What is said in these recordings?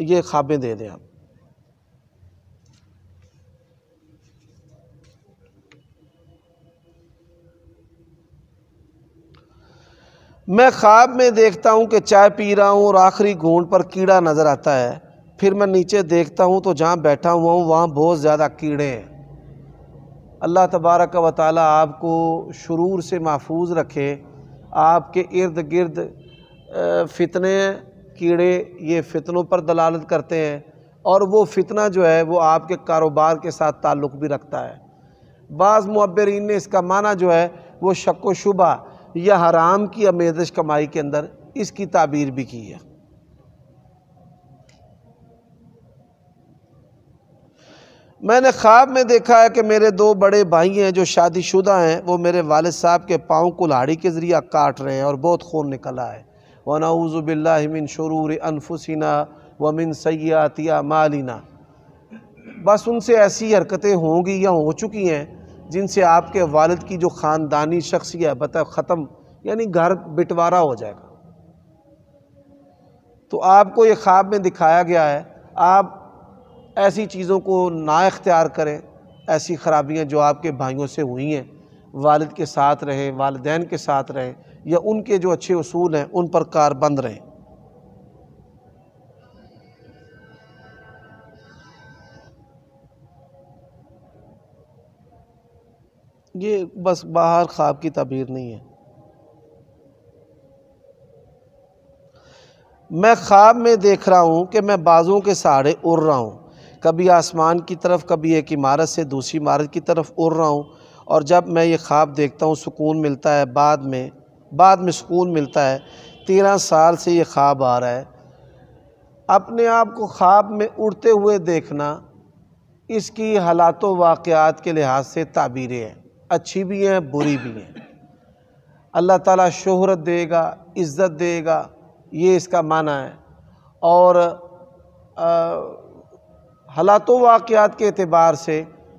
ये खाबें दे दें आप मैं ख्वाब में देखता हूं कि चाय पी रहा हूं और आखिरी घूंट पर कीड़ा नजर आता है फिर मैं नीचे देखता हूँ तो जहाँ बैठा हुआ हूँ वहाँ बहुत ज़्यादा कीड़े हैं अल्लाह तबारक व ताली आपको शुरूर से महफूज रखे आपके इर्द गिर्द फितने कीड़े ये फितनों पर दलालत करते हैं और वो फितना जो है वो आपके कारोबार के साथ ताल्लुक़ भी रखता है बाज़ मब्बरीन ने इसका माना जो है वो शक शुबा या हराम की आमेजश कमाई के अंदर इसकी ताबीर भी की है मैंने ख्वाब में देखा है कि मेरे दो बड़े भाई हैं जो शादीशुदा हैं वो मेरे वालद साहब के पाँव कुल्हाड़ी के ज़रिए काट रहे हैं और बहुत खून निकला है वनाउज़बिल्लिन शरूर अनफुसिना वमिन सयातिया मालिना बस उनसे ऐसी हरकतें होंगी या हो चुकी हैं जिनसे आपके वालद की जो ख़ानदानी शख्सियत ख़त्म यानी घर बिटवारा हो जाएगा तो आपको ये ख्वाब में दिखाया गया है आप ऐसी चीज़ों को ना इख्तियार करें ऐसी खराबियाँ जो आपके भाइयों से हुई हैं वालद के साथ रहें वालदेन के साथ रहें या उनके जो अच्छे असूल हैं उन पर कार बंद रहें ये बस बाहर ख्वाब की तबीर नहीं है मैं ख्वाब में देख रहा हूँ कि मैं बाज़ों के सहारे उड़ रहा हूँ कभी आसमान की तरफ कभी एक इमारत से दूसरी इमारत की तरफ उड़ रहा हूँ और जब मैं ये ख्वाब देखता हूँ सुकून मिलता है बाद में बाद में सुकून मिलता है तेरह साल से ये ख्वाब आ रहा है अपने आप को ख्वाब में उड़ते हुए देखना इसकी हालात वाक़ात के लिहाज से ताबीरें हैं अच्छी भी हैं बुरी भी हैं अल्लाह ताला शोहरत देगा इज़्ज़त देगा ये इसका माना है और आ, हालात वाक़ात के अतबार से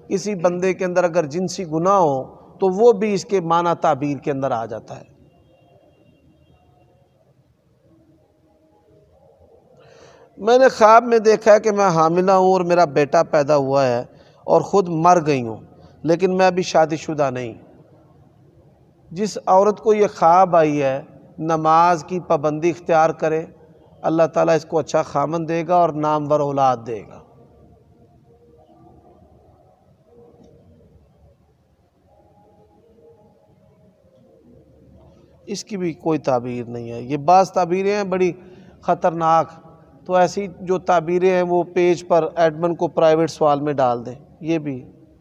किसी बंदे के अंदर अगर जिनसी गुनाह हो तो वो भी इसके माना ताबीर के अंदर आ जाता है मैंने ख्वाब में देखा है कि मैं हामिला हूँ और मेरा बेटा पैदा हुआ है और ख़ुद मर गई हूँ लेकिन मैं अभी शादीशुदा नहीं जिस औरत को ये ख्वाब आई है नमाज की पाबंदी इख्तियार करे अल्लाह ताला इसको अच्छा खामन देगा और नामवर औलाद देगा इसकी भी कोई ताबीर नहीं है ये बास ताबीरें हैं बड़ी ख़तरनाक तो ऐसी जो ताबीरें हैं वो पेज पर एडमन को प्राइवेट सवाल में डाल दें ये भी